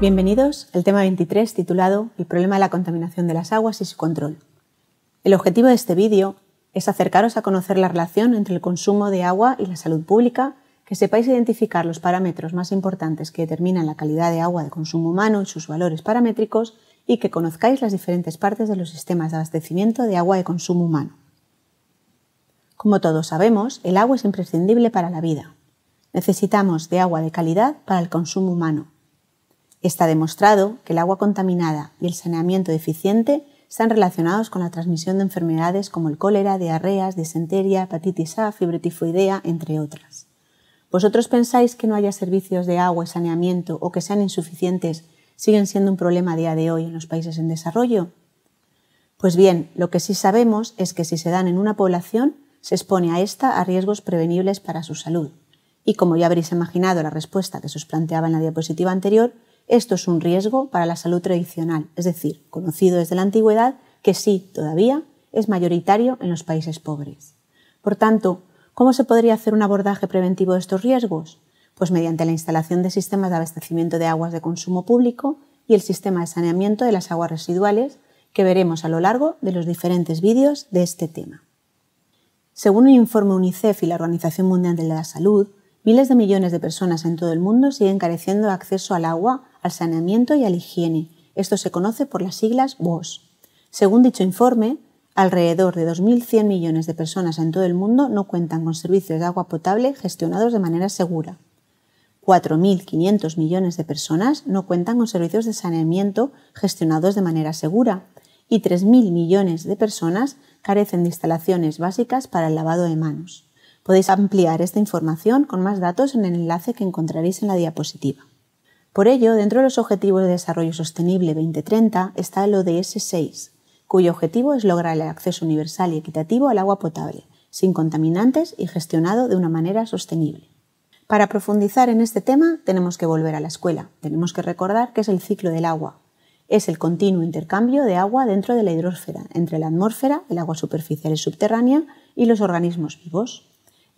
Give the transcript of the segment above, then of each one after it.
Bienvenidos al tema 23 titulado El problema de la contaminación de las aguas y su control. El objetivo de este vídeo es acercaros a conocer la relación entre el consumo de agua y la salud pública, que sepáis identificar los parámetros más importantes que determinan la calidad de agua de consumo humano y sus valores paramétricos y que conozcáis las diferentes partes de los sistemas de abastecimiento de agua de consumo humano. Como todos sabemos, el agua es imprescindible para la vida. Necesitamos de agua de calidad para el consumo humano Está demostrado que el agua contaminada y el saneamiento deficiente están relacionados con la transmisión de enfermedades como el cólera, diarreas, disentería, hepatitis A, fiebre tifoidea, entre otras. ¿Vosotros pensáis que no haya servicios de agua y saneamiento o que sean insuficientes siguen siendo un problema a día de hoy en los países en desarrollo? Pues bien, lo que sí sabemos es que si se dan en una población, se expone a esta a riesgos prevenibles para su salud. Y como ya habréis imaginado la respuesta que se os planteaba en la diapositiva anterior, esto es un riesgo para la salud tradicional, es decir, conocido desde la antigüedad, que sí, todavía, es mayoritario en los países pobres. Por tanto, ¿cómo se podría hacer un abordaje preventivo de estos riesgos? Pues mediante la instalación de sistemas de abastecimiento de aguas de consumo público y el sistema de saneamiento de las aguas residuales, que veremos a lo largo de los diferentes vídeos de este tema. Según un informe UNICEF y la Organización Mundial de la Salud, miles de millones de personas en todo el mundo siguen careciendo de acceso al agua al saneamiento y a la higiene. Esto se conoce por las siglas WOS. Según dicho informe, alrededor de 2.100 millones de personas en todo el mundo no cuentan con servicios de agua potable gestionados de manera segura. 4.500 millones de personas no cuentan con servicios de saneamiento gestionados de manera segura y 3.000 millones de personas carecen de instalaciones básicas para el lavado de manos. Podéis ampliar esta información con más datos en el enlace que encontraréis en la diapositiva. Por ello, dentro de los Objetivos de Desarrollo Sostenible 2030 está el ODS 6, cuyo objetivo es lograr el acceso universal y equitativo al agua potable, sin contaminantes y gestionado de una manera sostenible. Para profundizar en este tema tenemos que volver a la escuela, tenemos que recordar que es el ciclo del agua. Es el continuo intercambio de agua dentro de la hidrósfera, entre la atmósfera, el agua superficial y subterránea y los organismos vivos.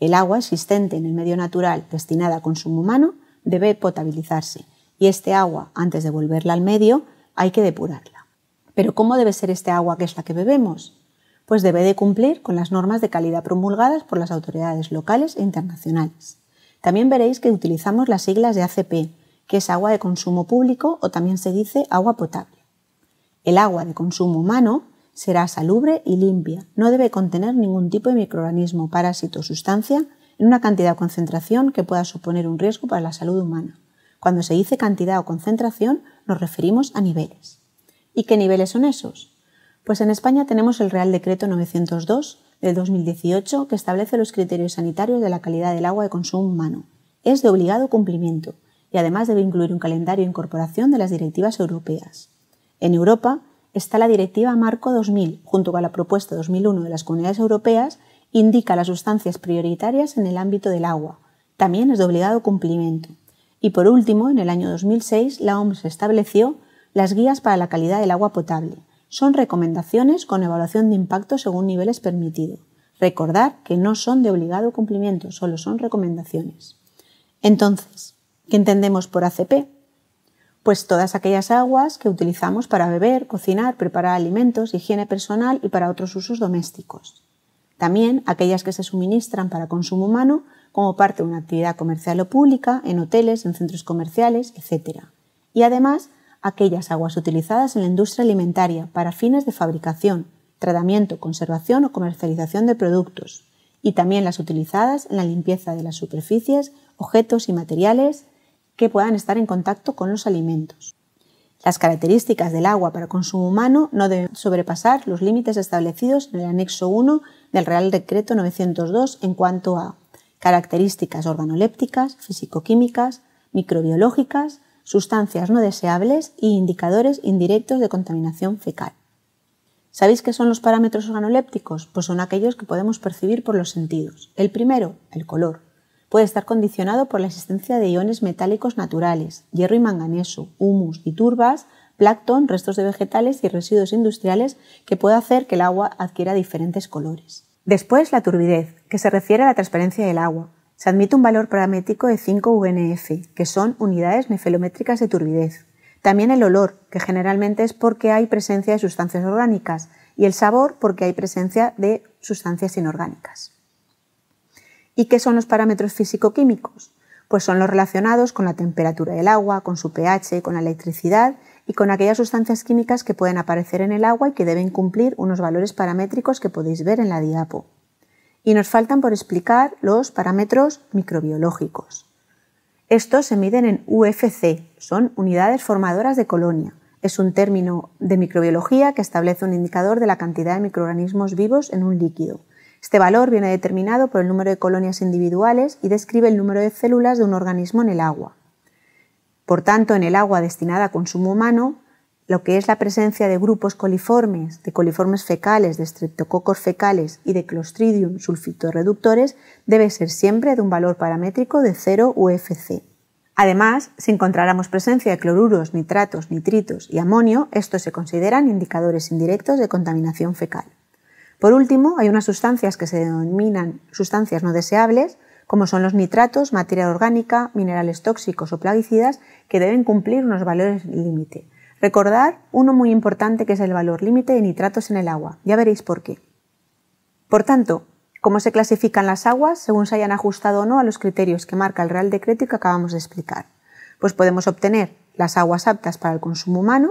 El agua existente en el medio natural destinada a consumo humano debe potabilizarse, y este agua, antes de volverla al medio, hay que depurarla. Pero ¿cómo debe ser este agua que es la que bebemos? Pues debe de cumplir con las normas de calidad promulgadas por las autoridades locales e internacionales. También veréis que utilizamos las siglas de ACP, que es agua de consumo público o también se dice agua potable. El agua de consumo humano será salubre y limpia, no debe contener ningún tipo de microorganismo, parásito o sustancia en una cantidad o concentración que pueda suponer un riesgo para la salud humana. Cuando se dice cantidad o concentración, nos referimos a niveles. ¿Y qué niveles son esos? Pues en España tenemos el Real Decreto 902 del 2018 que establece los criterios sanitarios de la calidad del agua de consumo humano. Es de obligado cumplimiento y además debe incluir un calendario de incorporación de las directivas europeas. En Europa está la Directiva Marco 2000, junto con la propuesta 2001 de las comunidades europeas, indica las sustancias prioritarias en el ámbito del agua. También es de obligado cumplimiento. Y por último, en el año 2006, la OMS estableció las guías para la calidad del agua potable. Son recomendaciones con evaluación de impacto según niveles permitido. Recordar que no son de obligado cumplimiento, solo son recomendaciones. Entonces, ¿qué entendemos por ACP? Pues todas aquellas aguas que utilizamos para beber, cocinar, preparar alimentos, higiene personal y para otros usos domésticos. También aquellas que se suministran para consumo humano como parte de una actividad comercial o pública, en hoteles, en centros comerciales, etc. Y además, aquellas aguas utilizadas en la industria alimentaria para fines de fabricación, tratamiento, conservación o comercialización de productos, y también las utilizadas en la limpieza de las superficies, objetos y materiales que puedan estar en contacto con los alimentos. Las características del agua para consumo humano no deben sobrepasar los límites establecidos en el anexo 1 del Real Decreto 902 en cuanto a características organolépticas, fisicoquímicas, microbiológicas, sustancias no deseables y indicadores indirectos de contaminación fecal. ¿Sabéis qué son los parámetros organolépticos? Pues son aquellos que podemos percibir por los sentidos. El primero, el color puede estar condicionado por la existencia de iones metálicos naturales, hierro y manganeso, humus y turbas, plancton, restos de vegetales y residuos industriales que puede hacer que el agua adquiera diferentes colores. Después, la turbidez, que se refiere a la transparencia del agua. Se admite un valor paramétrico de 5 UNF, que son unidades nefelométricas de turbidez. También el olor, que generalmente es porque hay presencia de sustancias orgánicas, y el sabor porque hay presencia de sustancias inorgánicas. ¿Y qué son los parámetros físico-químicos? Pues son los relacionados con la temperatura del agua, con su pH, con la electricidad y con aquellas sustancias químicas que pueden aparecer en el agua y que deben cumplir unos valores paramétricos que podéis ver en la diapo. Y nos faltan por explicar los parámetros microbiológicos. Estos se miden en UFC, son unidades formadoras de colonia. Es un término de microbiología que establece un indicador de la cantidad de microorganismos vivos en un líquido este valor viene determinado por el número de colonias individuales y describe el número de células de un organismo en el agua. Por tanto, en el agua destinada a consumo humano, lo que es la presencia de grupos coliformes, de coliformes fecales, de streptococos fecales y de clostridium sulfitoreductores debe ser siempre de un valor paramétrico de 0 UFC. Además, si encontráramos presencia de cloruros, nitratos, nitritos y amonio, estos se consideran indicadores indirectos de contaminación fecal. Por último, hay unas sustancias que se denominan sustancias no deseables, como son los nitratos, materia orgánica, minerales tóxicos o plaguicidas, que deben cumplir unos valores límite. Recordar uno muy importante que es el valor límite de nitratos en el agua. Ya veréis por qué. Por tanto, cómo se clasifican las aguas según se hayan ajustado o no a los criterios que marca el Real Decreto que acabamos de explicar. Pues podemos obtener las aguas aptas para el consumo humano,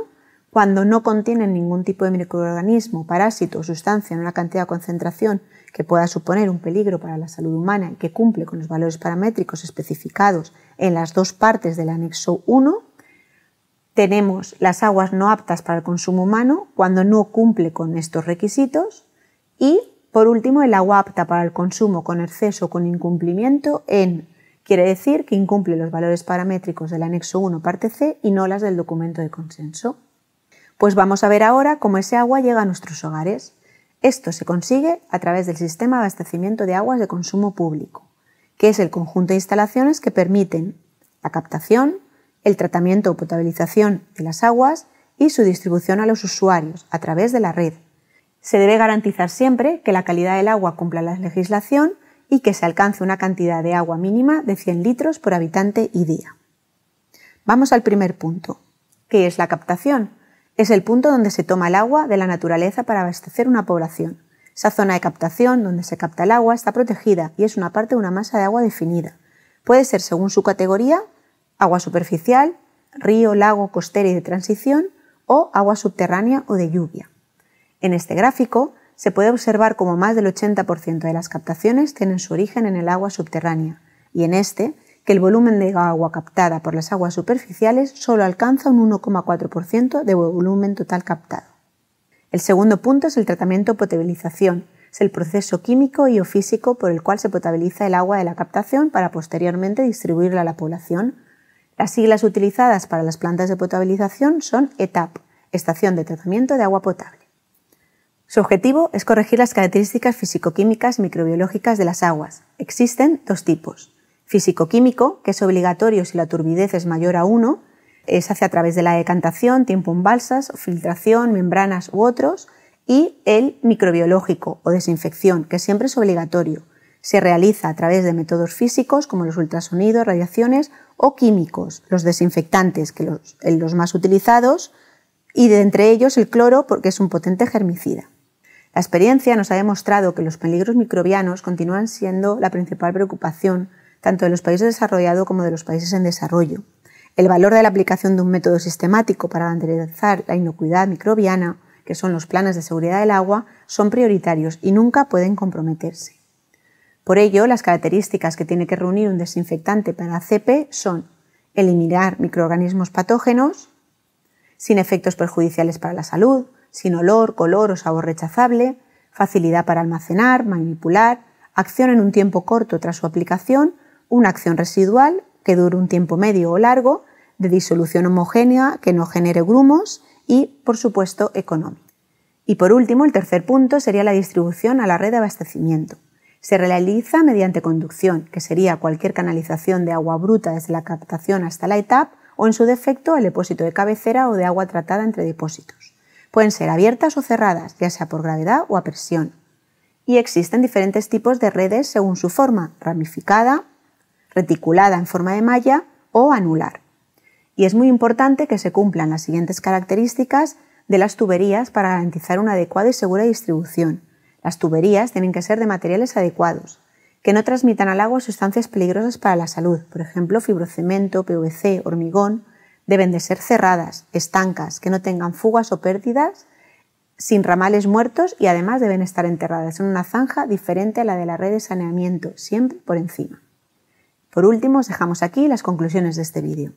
cuando no contienen ningún tipo de microorganismo, parásito o sustancia en una cantidad de concentración que pueda suponer un peligro para la salud humana y que cumple con los valores paramétricos especificados en las dos partes del anexo 1, tenemos las aguas no aptas para el consumo humano cuando no cumple con estos requisitos y, por último, el agua apta para el consumo con exceso o con incumplimiento en Quiere decir que incumple los valores paramétricos del anexo 1 parte C y no las del documento de consenso. Pues vamos a ver ahora cómo ese agua llega a nuestros hogares. Esto se consigue a través del sistema de abastecimiento de aguas de consumo público, que es el conjunto de instalaciones que permiten la captación, el tratamiento o potabilización de las aguas y su distribución a los usuarios a través de la red. Se debe garantizar siempre que la calidad del agua cumpla la legislación y que se alcance una cantidad de agua mínima de 100 litros por habitante y día. Vamos al primer punto, que es la captación es el punto donde se toma el agua de la naturaleza para abastecer una población. Esa zona de captación, donde se capta el agua, está protegida y es una parte de una masa de agua definida. Puede ser, según su categoría, agua superficial, río, lago, costera y de transición, o agua subterránea o de lluvia. En este gráfico se puede observar como más del 80% de las captaciones tienen su origen en el agua subterránea, y en este que el volumen de agua captada por las aguas superficiales solo alcanza un 1,4% de volumen total captado. El segundo punto es el tratamiento potabilización, es el proceso químico y o físico por el cual se potabiliza el agua de la captación para posteriormente distribuirla a la población. Las siglas utilizadas para las plantas de potabilización son ETAP, Estación de Tratamiento de Agua Potable. Su objetivo es corregir las características fisicoquímicas y microbiológicas de las aguas. Existen dos tipos, físico-químico, que es obligatorio si la turbidez es mayor a 1, eh, se hace a través de la decantación, tiempo en balsas, filtración, membranas u otros, y el microbiológico o desinfección, que siempre es obligatorio. Se realiza a través de métodos físicos como los ultrasonidos, radiaciones o químicos, los desinfectantes, que los, eh, los más utilizados, y de entre ellos el cloro, porque es un potente germicida. La experiencia nos ha demostrado que los peligros microbianos continúan siendo la principal preocupación tanto de los países desarrollados como de los países en desarrollo. El valor de la aplicación de un método sistemático para garantizar la inocuidad microbiana, que son los planes de seguridad del agua, son prioritarios y nunca pueden comprometerse. Por ello, las características que tiene que reunir un desinfectante para CP son eliminar microorganismos patógenos, sin efectos perjudiciales para la salud, sin olor, color o sabor rechazable, facilidad para almacenar, manipular, acción en un tiempo corto tras su aplicación una acción residual que dure un tiempo medio o largo, de disolución homogénea que no genere grumos y, por supuesto, económica. Y por último, el tercer punto sería la distribución a la red de abastecimiento. Se realiza mediante conducción, que sería cualquier canalización de agua bruta desde la captación hasta la ETAP o, en su defecto, el depósito de cabecera o de agua tratada entre depósitos. Pueden ser abiertas o cerradas, ya sea por gravedad o a presión. Y existen diferentes tipos de redes según su forma, ramificada, reticulada en forma de malla o anular. Y es muy importante que se cumplan las siguientes características de las tuberías para garantizar una adecuada y segura distribución. Las tuberías tienen que ser de materiales adecuados, que no transmitan al agua sustancias peligrosas para la salud, por ejemplo, fibrocemento, PVC, hormigón. Deben de ser cerradas, estancas, que no tengan fugas o pérdidas, sin ramales muertos y además deben estar enterradas en una zanja diferente a la de la red de saneamiento, siempre por encima. Por último, os dejamos aquí las conclusiones de este vídeo.